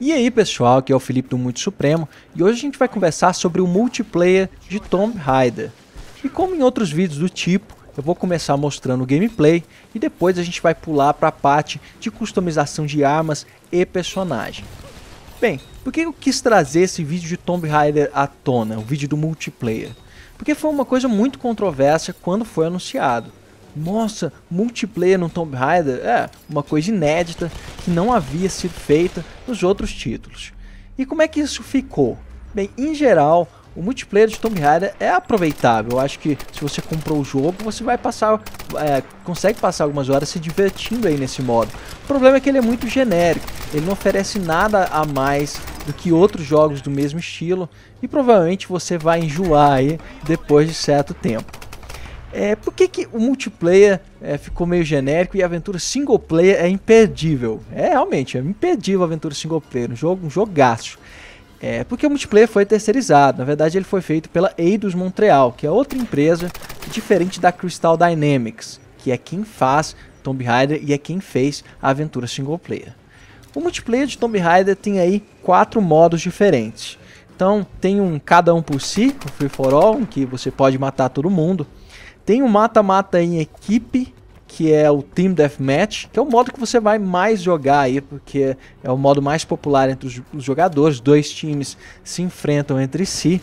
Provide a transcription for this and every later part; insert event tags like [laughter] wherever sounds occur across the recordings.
E aí pessoal, aqui é o Felipe do Muito Supremo e hoje a gente vai conversar sobre o multiplayer de Tomb Raider. E como em outros vídeos do tipo, eu vou começar mostrando o gameplay e depois a gente vai pular para a parte de customização de armas e personagem. Bem, por que eu quis trazer esse vídeo de Tomb Raider à tona, o vídeo do multiplayer? Porque foi uma coisa muito controversa quando foi anunciado nossa, multiplayer no Tomb Raider é uma coisa inédita que não havia sido feita nos outros títulos. E como é que isso ficou? Bem, em geral, o multiplayer de Tomb Raider é aproveitável. Eu acho que se você comprou o jogo, você vai passar, é, consegue passar algumas horas se divertindo aí nesse modo. O problema é que ele é muito genérico, ele não oferece nada a mais do que outros jogos do mesmo estilo e provavelmente você vai enjoar aí depois de certo tempo. É, por que, que o multiplayer é, ficou meio genérico e a aventura single player é imperdível? É realmente, é imperdível a aventura single player, um, jogo, um jogaço. É, porque o multiplayer foi terceirizado, na verdade ele foi feito pela Eidos Montreal, que é outra empresa diferente da Crystal Dynamics, que é quem faz Tomb Raider e é quem fez a aventura single player. O multiplayer de Tomb Raider tem aí quatro modos diferentes. Então tem um cada um por si, o free for all, em que você pode matar todo mundo. Tem o um mata-mata em equipe, que é o Team Deathmatch, que é o modo que você vai mais jogar aí, porque é o modo mais popular entre os jogadores, dois times se enfrentam entre si.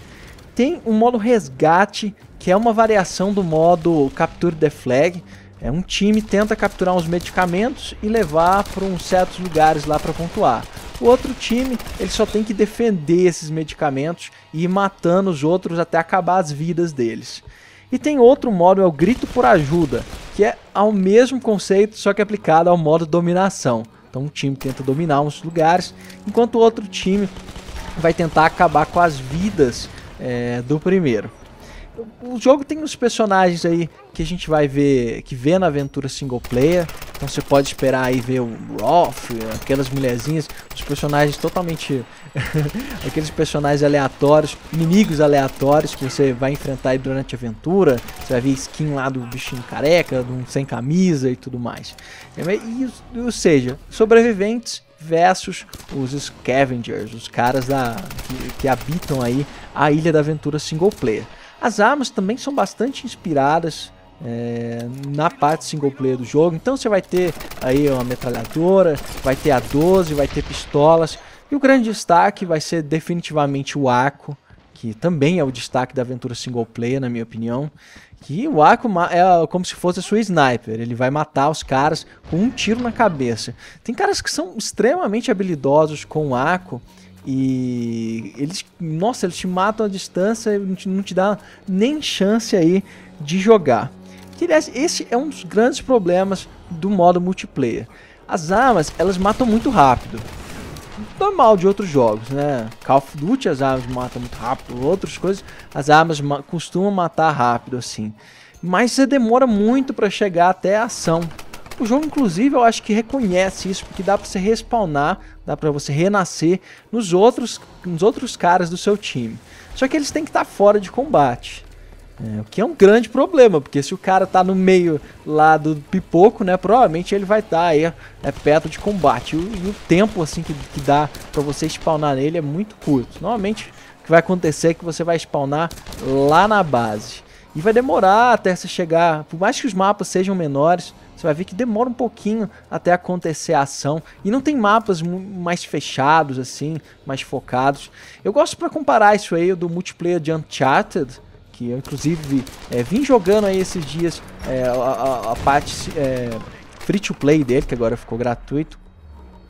Tem o um modo resgate, que é uma variação do modo Capture the Flag. É um time tenta capturar uns medicamentos e levar para uns certos lugares lá para pontuar. O outro time, ele só tem que defender esses medicamentos e ir matando os outros até acabar as vidas deles. E tem outro modo, é o grito por ajuda, que é ao mesmo conceito, só que aplicado ao modo dominação. Então um time tenta dominar uns lugares, enquanto o outro time vai tentar acabar com as vidas é, do primeiro. O jogo tem os personagens aí que a gente vai ver, que vê na aventura single player, então você pode esperar aí ver o Roth, aquelas mulherzinhas, os personagens totalmente. [laughs] aqueles personagens aleatórios, inimigos aleatórios que você vai enfrentar aí durante a aventura. Você vai ver skin lá do bichinho careca, do sem camisa e tudo mais. É, e, ou seja, sobreviventes versus os scavengers, os caras da, que, que habitam aí a Ilha da Aventura Single Player. As armas também são bastante inspiradas é, na parte single player do jogo. Então você vai ter aí uma metralhadora, vai ter a 12, vai ter pistolas. E o grande destaque vai ser definitivamente o arco, que também é o destaque da aventura single player, na minha opinião. Que o arco é como se fosse a sua sniper, ele vai matar os caras com um tiro na cabeça. Tem caras que são extremamente habilidosos com o arco e eles, nossa, eles te matam à distância e não te, não te dá nem chance aí de jogar. Que, aliás, esse é um dos grandes problemas do modo multiplayer. As armas, elas matam muito rápido. Normal de outros jogos, né? Call of Duty as armas matam muito rápido, outras coisas, as armas ma costumam matar rápido assim. Mas você demora muito para chegar até a ação. O jogo, inclusive, eu acho que reconhece isso, porque dá para você respawnar, dá para você renascer nos outros, nos outros caras do seu time. Só que eles têm que estar tá fora de combate. É, o que é um grande problema, porque se o cara tá no meio lá do pipoco, né, provavelmente ele vai estar tá aí é, perto de combate. E o, e o tempo assim que, que dá para você spawnar nele é muito curto. Normalmente o que vai acontecer é que você vai spawnar lá na base. E vai demorar até você chegar, por mais que os mapas sejam menores, você vai ver que demora um pouquinho até acontecer a ação. E não tem mapas mais fechados, assim, mais focados. Eu gosto para comparar isso aí do multiplayer de Uncharted, que eu inclusive é, vim jogando aí esses dias é, a, a, parte é, free to play dele, que agora ficou gratuito.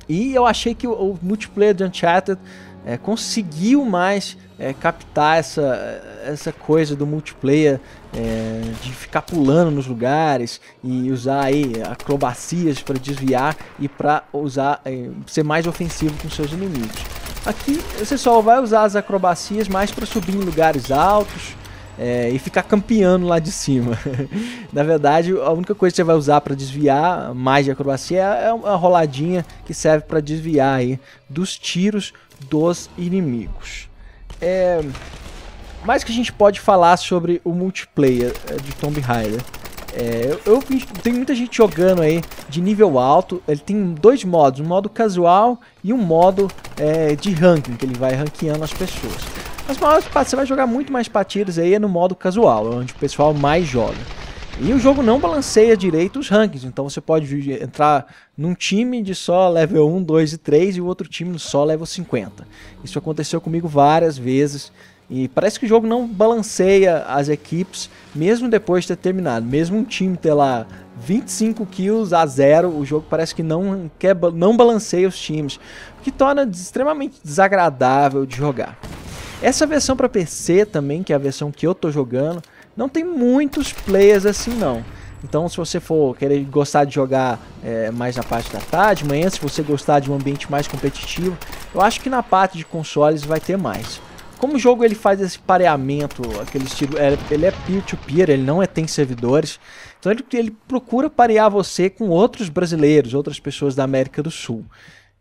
E eu achei que o, o multiplayer de Uncharted é, conseguiu mais é, captar essa, essa coisa do multiplayer é, de ficar pulando nos lugares e usar aí acrobacias para desviar e para usar ser mais ofensivo com seus inimigos. Aqui você só vai usar as acrobacias mais para subir em lugares altos, é, e ficar campeando lá de cima. [laughs] Na verdade, a única coisa que você vai usar para desviar mais de acrobacia é, é uma roladinha que serve para desviar aí dos tiros dos inimigos. É... Mais que a gente pode falar sobre o multiplayer é, de Tomb Raider. É, eu, eu muita gente jogando aí de nível alto. Ele tem dois modos, um modo casual e um modo é, de ranking, que ele vai ranqueando as pessoas. Mas uma você vai jogar muito mais partidas aí é no modo casual, é onde o pessoal mais joga. E o jogo não balanceia direito os rankings, então você pode entrar num time de só level 1, 2 e 3 e o outro time só level 50. Isso aconteceu comigo várias vezes e parece que o jogo não balanceia as equipes, mesmo depois de ter terminado. Mesmo um time ter lá 25 kills a zero, o jogo parece que não, quer, não balanceia os times, o que torna extremamente desagradável de jogar. Essa versão para PC também, que é a versão que eu tô jogando, não tem muitos players assim não. Então se você for querer gostar de jogar é, mais na parte da tarde, manhã, se você gostar de um ambiente mais competitivo, eu acho que na parte de consoles vai ter mais. Como o jogo ele faz esse pareamento, aquele estilo, é, ele é peer-to-peer, -peer, ele não é, tem servidores, então ele, ele procura parear você com outros brasileiros, outras pessoas da América do Sul.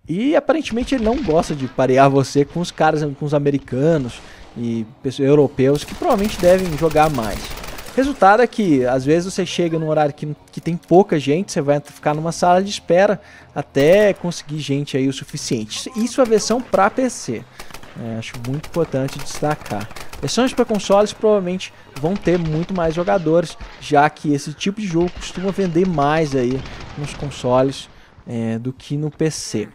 E aparentemente ele não gosta de parear você com os caras, com os americanos e pessoas, europeus que provavelmente devem jogar mais. Resultado é que às vezes você chega num horário que, que tem pouca gente, você vai ficar numa sala de espera até conseguir gente aí o suficiente. Isso é a versão para PC. É, acho muito importante destacar. Versões para consoles provavelmente vão ter muito mais jogadores, já que esse tipo de jogo costuma vender mais aí nos consoles é, do que no PC.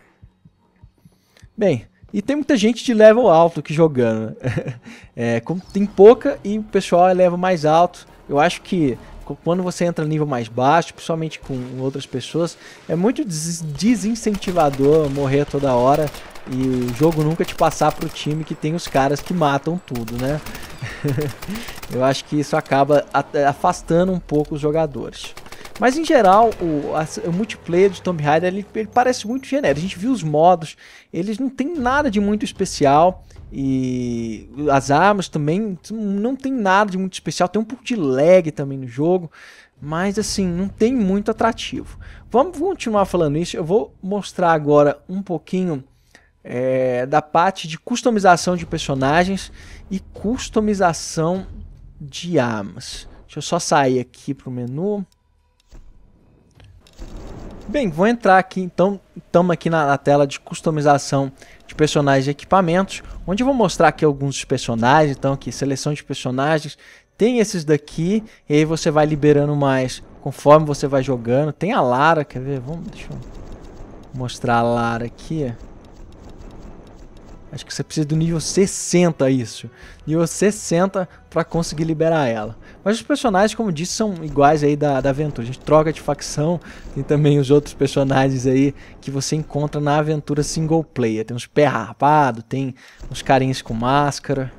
Bem, e tem muita gente de level alto aqui jogando. Né? [laughs] é, tem pouca e o pessoal é level mais alto. Eu acho que quando você entra nível mais baixo, principalmente com outras pessoas, é muito des desincentivador morrer toda hora e o jogo nunca te passar para o time que tem os caras que matam tudo, né? [laughs] Eu acho que isso acaba afastando um pouco os jogadores. Mas em geral, o, a, o multiplayer de Tomb Raider ele, ele, parece muito genérico. A gente viu os modos, eles não tem nada de muito especial. E as armas também não tem nada de muito especial. Tem um pouco de lag também no jogo. Mas assim, não tem muito atrativo. Vamos continuar falando isso. Eu vou mostrar agora um pouquinho é, da parte de customização de personagens e customização de armas. Deixa eu só sair aqui para o menu. Bem, vou entrar aqui, então estamos aqui na, na, tela de customização de personagens e equipamentos, onde eu vou mostrar aqui alguns personagens, então aqui, seleção de personagens, tem esses daqui, e aí você vai liberando mais conforme você vai jogando, tem a Lara, quer ver, vamos, deixa eu mostrar a Lara aqui, acho que você precisa do nível 60 isso, nível 60 para conseguir liberar ela. Mas os personagens, como disse, são iguais aí da, da aventura. A gente troca de facção, tem também os outros personagens aí que você encontra na aventura single player. Tem uns pé rapado, tem uns carinhas com máscara.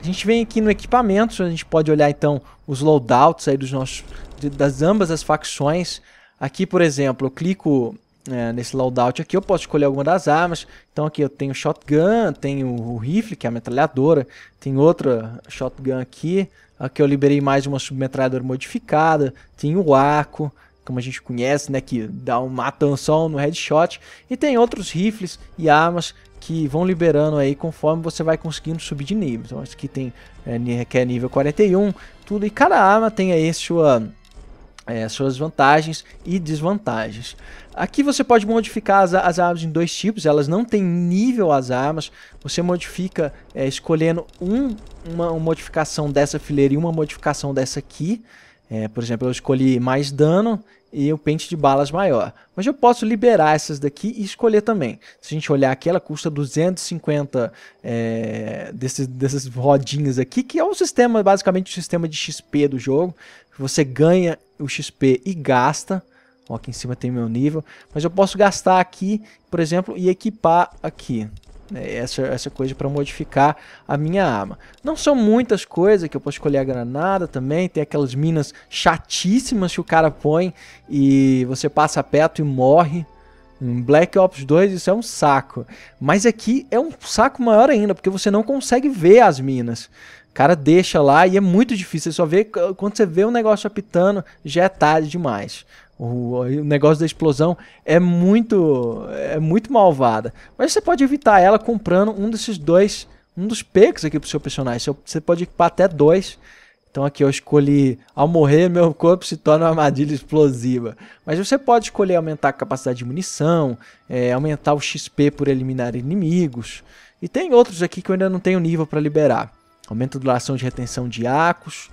A gente vem aqui no equipamento, a gente pode olhar então os loadouts aí dos nossos, de, das ambas as facções. Aqui, por exemplo, eu clico é, nesse loadout aqui, eu posso escolher alguma das armas. Então aqui eu tenho shotgun, tenho o rifle, que é a metralhadora, tem outra shotgun aqui. Aqui eu liberei mais uma submetralhadora modificada, tem o arco, como a gente conhece, né, que dá um matanção no headshot. E tem outros rifles e armas que vão liberando aí conforme você vai conseguindo subir de nível. Então esse aqui tem, é, que é nível 41, tudo. E cada arma tem aí sua é, suas vantagens e desvantagens. Aqui você pode modificar as, as, armas em dois tipos, elas não têm nível as armas, você modifica é, escolhendo um, uma, uma, modificação dessa fileira e uma modificação dessa aqui. É, por exemplo, eu escolhi mais dano, e o pente de balas maior. Mas eu posso liberar essas daqui e escolher também. Se a gente olhar aqui, ela custa 250 é, desses, dessas rodinhas aqui, que é um sistema, basicamente um sistema de XP do jogo. Você ganha o XP e gasta. Ó, aqui em cima tem meu nível. Mas eu posso gastar aqui, por exemplo, e equipar aqui. Né, essa, essa coisa para modificar a minha arma. Não são muitas coisas que eu posso escolher a granada também, tem aquelas minas chatíssimas que o cara põe e você passa perto e morre. Em Black Ops 2 isso é um saco, mas aqui é um saco maior ainda, porque você não consegue ver as minas. O cara deixa lá e é muito difícil, você só vê quando você vê um negócio apitando, já é tarde demais. O, o negócio da explosão é muito é muito malvada. Mas você pode evitar ela comprando um desses dois, um dos pecos aqui pro seu personagem. Você pode equipar até dois. Então aqui eu escolhi, ao morrer, meu corpo se torna uma armadilha explosiva. Mas você pode escolher aumentar a capacidade de munição, é, aumentar o XP por eliminar inimigos. E tem outros aqui que eu ainda não tenho nível para liberar. Aumento do duração de retenção de acos,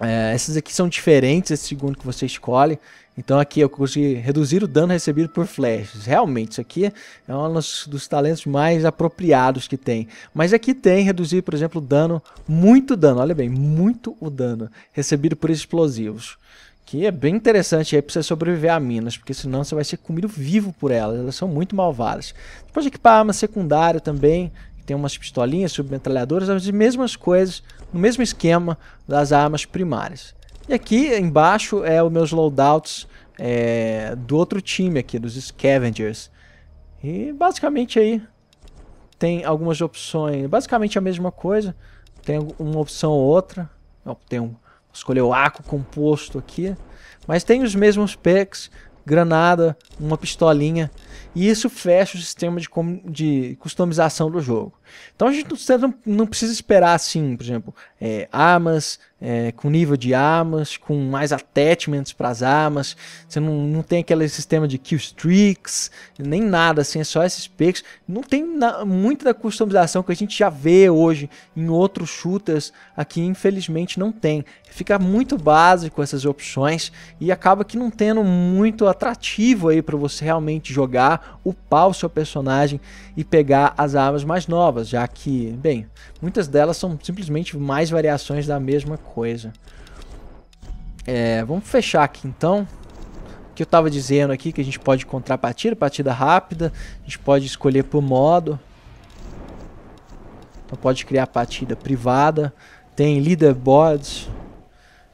é, essas aqui são diferentes, esse segundo que você escolhe. Então aqui eu consegui reduzir o dano recebido por flashes. Realmente, isso aqui é um dos, dos, talentos mais apropriados que tem. Mas aqui tem reduzir, por exemplo, o dano, muito dano, olha bem, muito o dano recebido por explosivos. Que é bem interessante aí para você sobreviver a minas, porque senão você vai ser comido vivo por elas, elas são muito malvadas. Depois equipar arma secundária também, tem umas pistolinhas, submetralhadoras, as mesmas coisas, no mesmo esquema das armas primárias. E aqui embaixo é os meus loadouts é, do outro time aqui, dos Scavengers. E basicamente aí tem algumas opções, basicamente a mesma coisa. Tem uma opção ou outra. Tem um, escolher o arco composto aqui. Mas tem os mesmos packs, granada, uma pistolinha e isso fecha o sistema de, de customização do jogo. Então a gente não, não precisa esperar assim, por exemplo, é, armas, é, com nível de armas, com mais attachments para as armas. Você não, não tem aquele sistema de kill streaks, nem nada assim, é só esses picks. Não tem na, muita da customização que a gente já vê hoje em outros shooters, aqui infelizmente não tem. Fica muito básico essas opções e acaba que não tendo muito atrativo aí para você realmente jogar dar o pau ao seu personagem e pegar as armas mais novas, já que, bem, muitas delas são simplesmente mais variações da mesma coisa. É, vamos fechar aqui então que eu estava dizendo aqui que a gente pode encontrar partida, partida rápida, a gente pode escolher por modo. Então pode criar partida privada, tem leaderboards.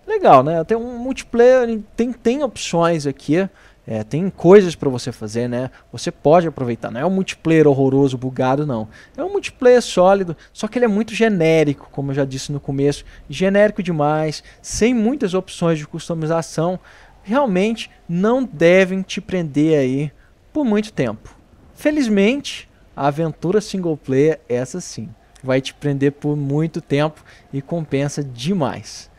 Legal, né? Tem um multiplayer, tem, tem opções aqui é, tem coisas para você fazer, né? Você pode aproveitar. Não é um multiplayer horroroso, bugado, não. É um multiplayer sólido, só que ele é muito genérico, como eu já disse no começo. Genérico demais, sem muitas opções de customização. Realmente não devem te prender aí por muito tempo. Felizmente, a aventura single player, é essa sim, vai te prender por muito tempo e compensa demais.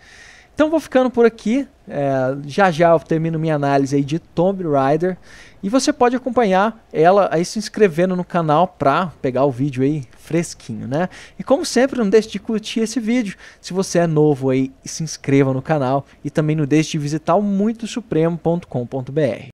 Então vou ficando por aqui. É, já já eu termino minha análise aí de Tomb Raider. E você pode acompanhar ela aí se inscrevendo no canal para pegar o vídeo aí fresquinho, né? E como sempre, não deixe de curtir esse vídeo. Se você é novo aí, se inscreva no canal. E também não deixe de visitar o muitosupremo.com.br.